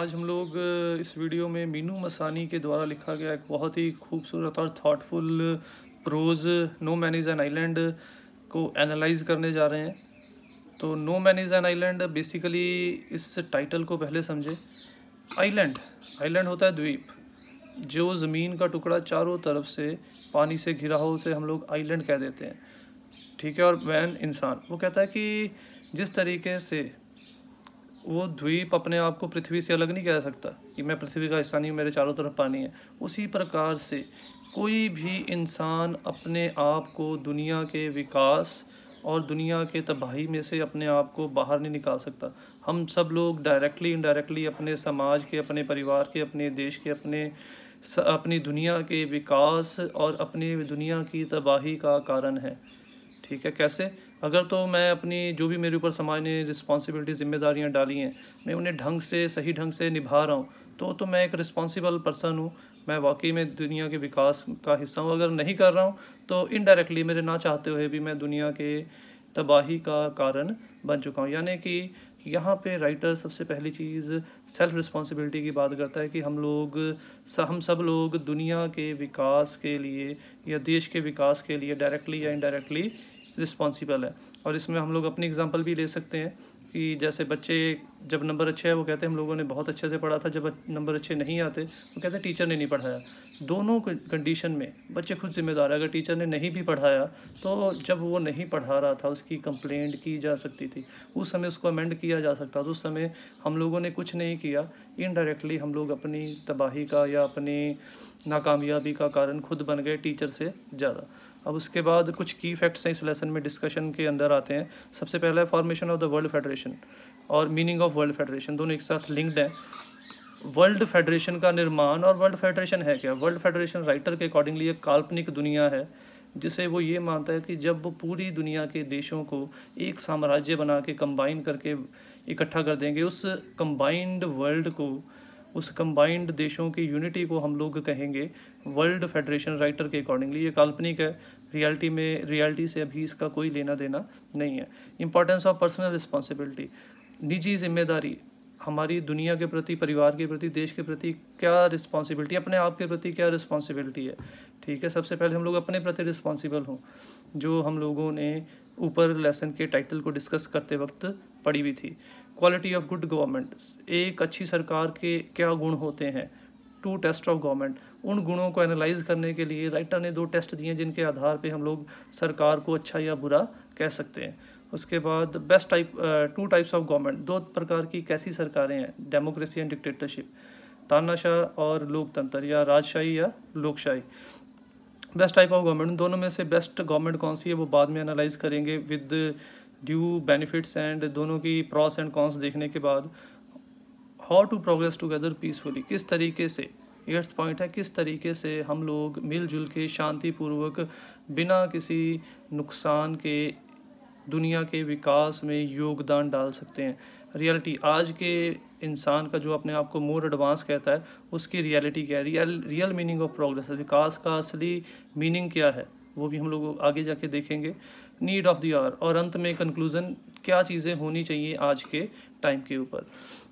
आज हम लोग इस वीडियो में मीनू मसानी के द्वारा लिखा गया एक बहुत ही खूबसूरत और thoughtful prose no man is an island को एनालाइज करने जा रहे हैं तो no man is an island basically इस टाइटल को पहले समझे आइलैंड आइलैंड होता है द्वीप जो ज़मीन का टुकड़ा चारों तरफ से पानी से घिरा हो उसे हम लोग आइलैंड कह देते हैं ठीक है और मैन इंसान वो कहता है कि जिस तरीके से वो द्वीप अपने आप को पृथ्वी से अलग नहीं कह सकता कि मैं पृथ्वी का हिस्सा नहीं हूँ मेरे चारों तरफ पानी है उसी प्रकार से कोई भी इंसान अपने आप को दुनिया के विकास और दुनिया के तबाही में से अपने आप को बाहर नहीं निकाल सकता हम सब लोग डायरेक्टली इनडायरेक्टली अपने समाज के अपने परिवार के अपने देश के अपने अपनी दुनिया के विकास और अपनी दुनिया की तबाही का कारण है ठीक है कैसे अगर तो मैं अपनी जो भी मेरे ऊपर समाज ने रिस्पॉन्सिबिलिटी ज़िम्मेदारियाँ डाली हैं मैं उन्हें ढंग से सही ढंग से निभा रहा हूँ तो तो मैं एक रिस्पॉन्सिबल पर्सन हूँ मैं वाकई में दुनिया के विकास का हिस्सा हूँ अगर नहीं कर रहा हूँ तो इनडायरेक्टली मेरे ना चाहते हुए भी मैं दुनिया के तबाही का कारण बन चुका हूँ यानी कि यहाँ पे राइटर सबसे पहली चीज़ सेल्फ रिस्पॉन्सिबिलिटी की बात करता है कि हम लोग हम सब लोग दुनिया के विकास के लिए या देश के विकास के लिए डायरेक्टली या इनडायरेक्टली रिस्पॉन्सिबल है और इसमें हम लोग अपनी एग्जाम्पल भी ले सकते हैं कि जैसे बच्चे जब नंबर अच्छे है वो कहते हैं हम लोगों ने बहुत अच्छे से पढ़ा था जब नंबर अच्छे नहीं आते वो कहते हैं टीचर ने नहीं पढ़ाया दोनों कंडीशन में बच्चे खुद जिम्मेदार है अगर टीचर ने नहीं भी पढ़ाया तो जब वो नहीं पढ़ा रहा था उसकी कंप्लेंट की जा सकती थी उस समय उसको अमेंड किया जा सकता था उस समय हम लोगों ने कुछ नहीं किया इनडायरेक्टली हम लोग अपनी तबाही का या अपनी नाकामयाबी का कारण खुद बन गए टीचर से ज़्यादा अब उसके बाद कुछ की फैक्ट्स हैं इस लेसन में डिस्कशन के अंदर आते हैं सबसे पहला है formation of the world federation और मीनिंग ऑफ वर्ल्ड फेडरेशन दोनों एक साथ लिंक्ड हैं वर्ल्ड फेडरेशन का निर्माण और वर्ल्ड फेडरेशन है क्या वर्ल्ड फेडरेशन राइटर के अकॉर्डिंगली एक काल्पनिक दुनिया है जिसे वो ये मानता है कि जब वो पूरी दुनिया के देशों को एक साम्राज्य बना के कंबाइन करके इकट्ठा कर देंगे उस कंबाइंड वर्ल्ड को उस कंबाइंड देशों की यूनिटी को हम लोग कहेंगे वर्ल्ड फेडरेशन राइटर के अकॉर्डिंगली ये काल्पनिक है रियलिटी में रियलिटी से अभी इसका कोई लेना देना नहीं है इंपॉर्टेंस ऑफ पर्सनल रिस्पॉन्सिबिलिटी निजी जिम्मेदारी हमारी दुनिया के प्रति परिवार के प्रति देश के प्रति क्या रिस्पॉन्सिबिलिटी अपने आप के प्रति क्या रिस्पॉन्सिबिलिटी है ठीक है सबसे पहले हम लोग अपने प्रति रिस्पॉन्सिबल हों जो हम लोगों ने ऊपर लेसन के टाइटल को डिस्कस करते वक्त पढ़ी हुई थी क्वालिटी ऑफ गुड गवर्नमेंट एक अच्छी सरकार के क्या गुण होते हैं टू टेस्ट ऑफ गवर्नमेंट उन गुणों को एनालाइज करने के लिए राइटर ने दो टेस्ट दिए जिनके आधार पे हम लोग सरकार को अच्छा या बुरा कह सकते हैं उसके बाद best type two types of government दो प्रकार की कैसी सरकारें हैं डेमोक्रेसी एंड डिक्टेटरशिप तानाशाह और लोकतंत्र या राजशाही या लोकशाही बेस्ट टाइप ऑफ गवर्नमेंट दोनों में से बेस्ट गवर्नमेंट कौन सी है वो बाद में एनालाइज करेंगे विद ड्यू बेनिफिट्स एंड दोनों की प्रॉस एंड कॉन्स देखने के बाद how to progress together peacefully किस तरीके से एट्थ पॉइंट है किस तरीके से हम लोग मिलजुल के शांतिपूर्वक बिना किसी नुकसान के दुनिया के विकास में योगदान डाल सकते हैं रियलिटी आज के इंसान का जो अपने आप को मोर एडवांस कहता है उसकी रियलिटी क्या है real real meaning of progress विकास का असली मीनिंग क्या है वो भी हम लोग आगे जाके देखेंगे नीड ऑफ़ दी आवर और अंत में कंक्लूज़न क्या चीज़ें होनी चाहिए आज के टाइम के ऊपर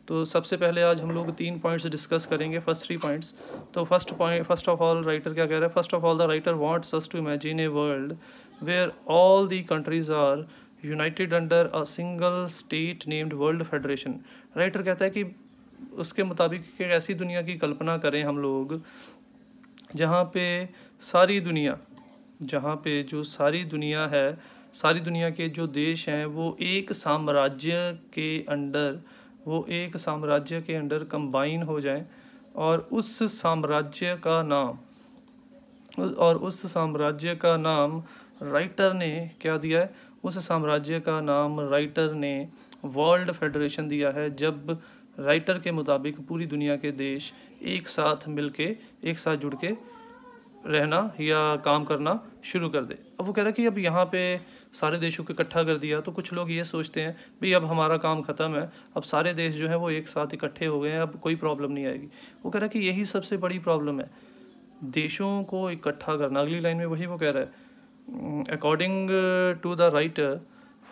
तो सबसे पहले आज हम लोग तीन पॉइंट्स डिस्कस करेंगे फर्स्ट थ्री पॉइंट्स तो first point first of all writer क्या कह रहा है first of all the writer wants us to imagine a world where all the countries are united under a single state named world federation writer कहता है कि उसके मुताबिक एक ऐसी दुनिया की कल्पना करें हम लोग जहाँ पे सारी दुनिया जहाँ पे जो सारी दुनिया है सारी दुनिया के जो देश हैं वो एक साम्राज्य के अंडर वो एक साम्राज्य के अंडर कंबाइन हो जाएं और उस साम्राज्य का नाम और उस साम्राज्य का नाम राइटर ने क्या दिया है उस साम्राज्य का नाम राइटर ने वर्ल्ड फेडरेशन दिया है जब राइटर के मुताबिक पूरी दुनिया के देश एक साथ मिलके एक साथ जुड़ के रहना या काम करना शुरू कर दे अब वो कह रहा है कि अब यहाँ पे सारे देशों को इकट्ठा कर दिया तो कुछ लोग ये सोचते हैं भाई अब हमारा काम ख़त्म है अब सारे देश जो है वो एक साथ इकट्ठे हो गए हैं अब कोई प्रॉब्लम नहीं आएगी वो कह रहा है कि यही सबसे बड़ी प्रॉब्लम है देशों को इकट्ठा करना अगली लाइन में वही वो कह रहा है according to the writer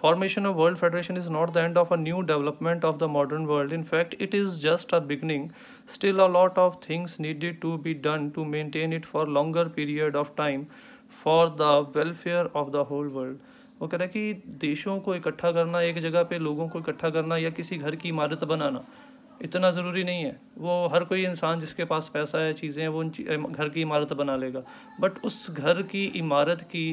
formation of world federation is not the end of a new development of the modern world in fact it is just a beginning still a lot of things needed to be done to maintain it for longer period of time for the welfare of the whole world वो कह रहा है कि देशों को इकट्ठा करना एक जगह पे लोगों को इकट्ठा करना या किसी घर की इमारत बनाना इतना ज़रूरी नहीं है वो हर कोई इंसान जिसके पास पैसा है चीज़ें हैं वो उन घर की इमारत बना लेगा बट उस घर की इमारत की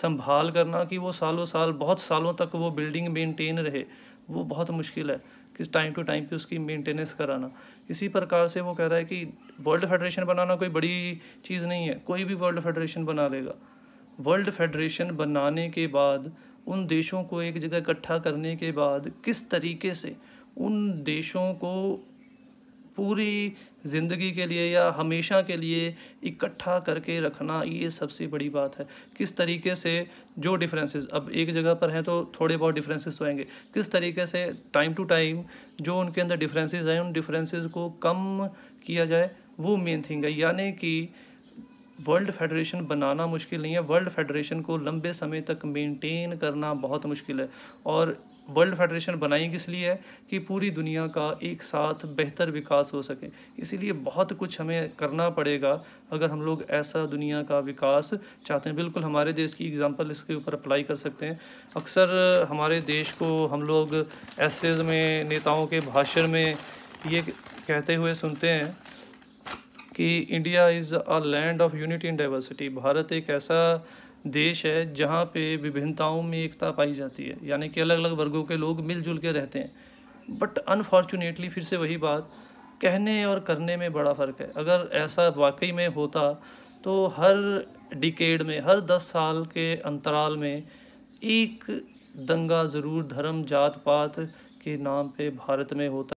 संभाल करना कि वो सालों साल बहुत सालों तक वो बिल्डिंग मेनटेन रहे वो बहुत मुश्किल है कि टाइम टू टाइम पे उसकी मेंटेनेंस कराना इसी प्रकार से वो कह रहा है कि वर्ल्ड फेडरेशन बनाना कोई बड़ी चीज़ नहीं है कोई भी वर्ल्ड फेडरेशन बना लेगा वर्ल्ड फेडरेशन बनाने के बाद उन देशों को एक जगह इकट्ठा करने के बाद किस तरीके से उन देशों को पूरी ज़िंदगी के लिए या हमेशा के लिए इकट्ठा करके रखना ये सबसे बड़ी बात है किस तरीके से जो डिफरेंसेस अब एक जगह पर हैं तो थोड़े बहुत डिफरेंसेस तो आएंगे किस तरीके से टाइम टू टाइम जो उनके अंदर डिफरेंसेस हैं उन डिफरेंसेस को कम किया जाए वो मेन थिंग है यानी कि वर्ल्ड फेडरेशन बनाना मुश्किल नहीं है वर्ल्ड फेडरेशन को लंबे समय तक मेंटेन करना बहुत मुश्किल है और वर्ल्ड फेडरेशन बनाई किस लिए है कि पूरी दुनिया का एक साथ बेहतर विकास हो सके इसीलिए बहुत कुछ हमें करना पड़ेगा अगर हम लोग ऐसा दुनिया का विकास चाहते हैं बिल्कुल हमारे देश की एग्जांपल इसके ऊपर अप्लाई कर सकते हैं अक्सर हमारे देश को हम लोग एसेज में नेताओं के भाषण में ये कहते हुए सुनते हैं कि India is a land of unity and diversity Bharat एक ऐसा देश है जहाँ पे विभिन्नताओं में एकता पाई जाती है यानी कि अलग अलग वर्गों के लोग मिलजुल के रहते हैं बट अनफॉर्चुनेटली फिर से वही बात कहने और करने में बड़ा फ़र्क है अगर ऐसा वाकई में होता तो हर डिकेड में हर दस साल के अंतराल में एक दंगा ज़रूर धर्म जात पात के नाम पे भारत में होता